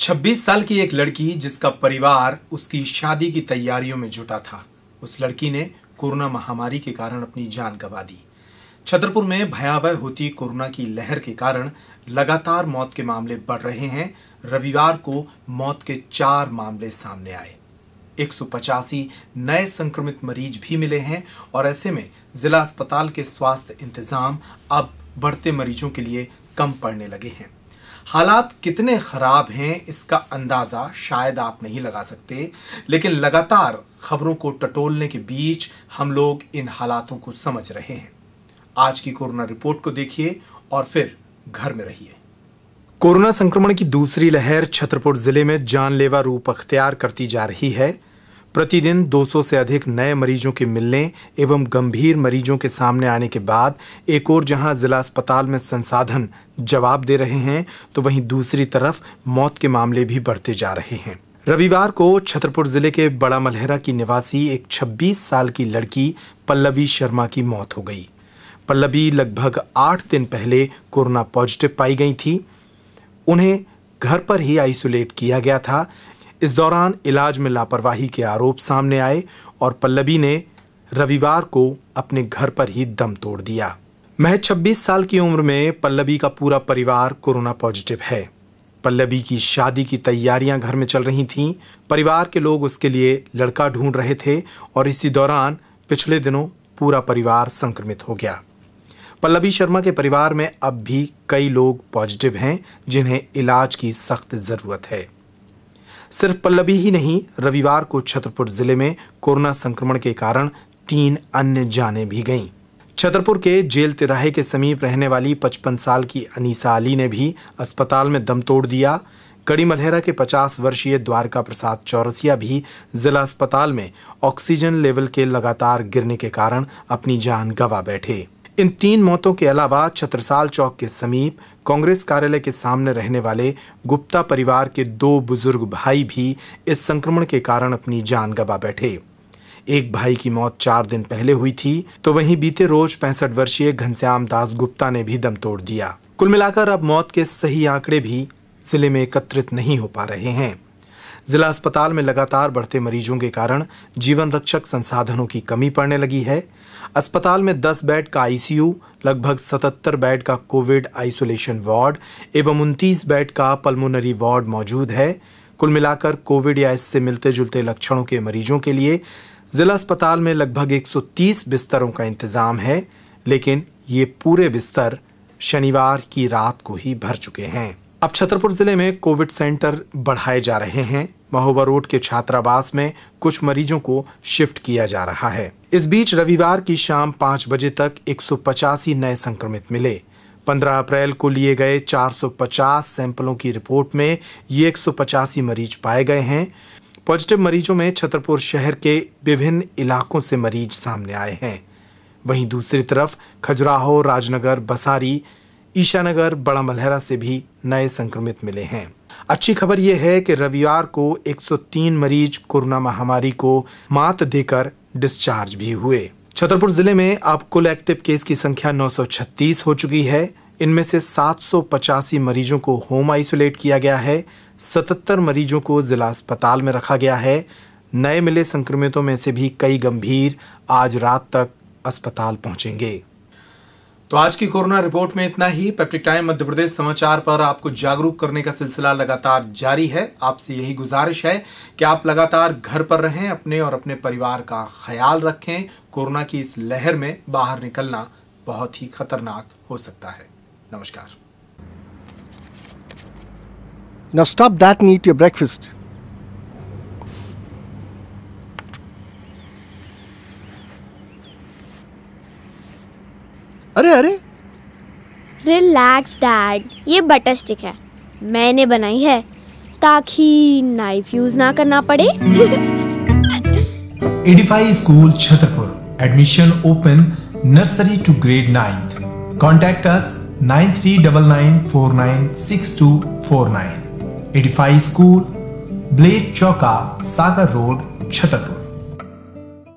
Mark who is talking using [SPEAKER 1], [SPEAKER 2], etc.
[SPEAKER 1] 26 साल की एक लड़की जिसका परिवार उसकी शादी की तैयारियों में जुटा था उस लड़की ने कोरोना महामारी के कारण अपनी जान गंवा दी छतरपुर में भयावह होती कोरोना की लहर के कारण लगातार मौत के मामले बढ़ रहे हैं रविवार को मौत के चार मामले सामने आए एक नए संक्रमित मरीज भी मिले हैं और ऐसे में जिला अस्पताल के स्वास्थ्य इंतजाम अब बढ़ते मरीजों के लिए कम पड़ने लगे हैं हालात कितने ख़राब हैं इसका अंदाज़ा शायद आप नहीं लगा सकते लेकिन लगातार खबरों को टटोलने के बीच हम लोग इन हालातों को समझ रहे हैं आज की कोरोना रिपोर्ट को देखिए और फिर घर में रहिए कोरोना संक्रमण की दूसरी लहर छतरपुर जिले में जानलेवा रूप अख्तियार करती जा रही है प्रतिदिन 200 से अधिक नए मरीजों के मिलने एवं गंभीर मरीजों के सामने आने के बाद एक और जहां जिला अस्पताल में संसाधन जवाब दे रहे हैं तो वहीं दूसरी तरफ मौत के मामले भी बढ़ते जा रहे हैं रविवार को छतरपुर जिले के बड़ा मलहरा की निवासी एक 26 साल की लड़की पल्लवी शर्मा की मौत हो गई पल्लवी लगभग आठ दिन पहले कोरोना पॉजिटिव पाई गई थी उन्हें घर पर ही आइसोलेट किया गया था इस दौरान इलाज में लापरवाही के आरोप सामने आए और पल्लवी ने रविवार को अपने घर पर ही दम तोड़ दिया महज 26 साल की उम्र में पल्लवी का पूरा परिवार कोरोना पॉजिटिव है पल्लवी की शादी की तैयारियां घर में चल रही थीं परिवार के लोग उसके लिए लड़का ढूंढ रहे थे और इसी दौरान पिछले दिनों पूरा परिवार संक्रमित हो गया पल्लवी शर्मा के परिवार में अब भी कई लोग पॉजिटिव हैं जिन्हें इलाज की सख्त ज़रूरत है सिर्फ पल्लवी ही नहीं रविवार को छतरपुर जिले में कोरोना संक्रमण के कारण तीन अन्य जाने भी गईं छतरपुर के जेल तिराहे के समीप रहने वाली 55 साल की अनीसा अली ने भी अस्पताल में दम तोड़ दिया कड़ी मलहरा के 50 वर्षीय द्वारका प्रसाद चौरसिया भी जिला अस्पताल में ऑक्सीजन लेवल के लगातार गिरने के कारण अपनी जान गंवा बैठे इन तीन मौतों के अलावा छत्रसाल चौक के समीप कांग्रेस कार्यालय के सामने रहने वाले गुप्ता परिवार के दो बुजुर्ग भाई भी इस संक्रमण के कारण अपनी जान गवा बैठे एक भाई की मौत चार दिन पहले हुई थी तो वहीं बीते रोज पैंसठ वर्षीय घनश्याम दास गुप्ता ने भी दम तोड़ दिया कुल मिलाकर अब मौत के सही आंकड़े भी जिले में एकत्रित नहीं हो पा रहे हैं जिला अस्पताल में लगातार बढ़ते मरीजों के कारण जीवन रक्षक संसाधनों की कमी पड़ने लगी है अस्पताल में 10 बेड का आईसीयू लगभग 77 बेड का कोविड आइसोलेशन वार्ड एवं उनतीस बेड का पल्मोनरी वार्ड मौजूद है कुल मिलाकर कोविड या इससे मिलते जुलते लक्षणों के मरीजों के लिए जिला अस्पताल में लगभग 130 बिस्तरों का इंतजाम है लेकिन ये पूरे बिस्तर शनिवार की रात को ही भर चुके हैं अब छतरपुर ज़िले में कोविड सेंटर बढ़ाए जा रहे हैं महोबा रोड के छात्रावास में कुछ मरीजों को शिफ्ट किया जा रहा है इस बीच रविवार की शाम पाँच बजे तक एक नए संक्रमित मिले 15 अप्रैल को लिए गए 450 सैंपलों की रिपोर्ट में ये एक मरीज पाए गए हैं पॉजिटिव मरीजों में छतरपुर शहर के विभिन्न इलाकों से मरीज सामने आए हैं वहीं दूसरी तरफ खजुराहो राजनगर बसारी ईशानगर बड़ा मलहरा से भी नए संक्रमित मिले हैं अच्छी खबर यह है कि रविवार को 103 मरीज कोरोना महामारी को मात देकर डिस्चार्ज भी हुए छतरपुर जिले में अब कुल एक्टिव केस की संख्या 936 हो चुकी है इनमें से सात मरीजों को होम आइसोलेट किया गया है 77 मरीजों को जिला अस्पताल में रखा गया है नए मिले संक्रमितों में से भी कई गंभीर आज रात तक अस्पताल पहुंचेंगे तो आज की कोरोना रिपोर्ट में इतना ही पेप्टिक टाइम मध्य प्रदेश समाचार पर आपको जागरूक करने का सिलसिला लगातार जारी है आपसे यही गुजारिश है कि आप लगातार घर पर रहें अपने और अपने परिवार का ख्याल रखें कोरोना की इस लहर में बाहर निकलना बहुत ही खतरनाक हो सकता है नमस्कार Now stop that and eat your breakfast. अरे अरे रिलैक्स डैड ये बटर स्टिक है मैंने बनाई है ताकि नाइफ यूज ना करना पड़े Edify school Chhatarpur admission open nursery to grade ninth contact us nine three double nine four nine six two four nine Edify school ब्लेड चौका सागर रोड छतरपुर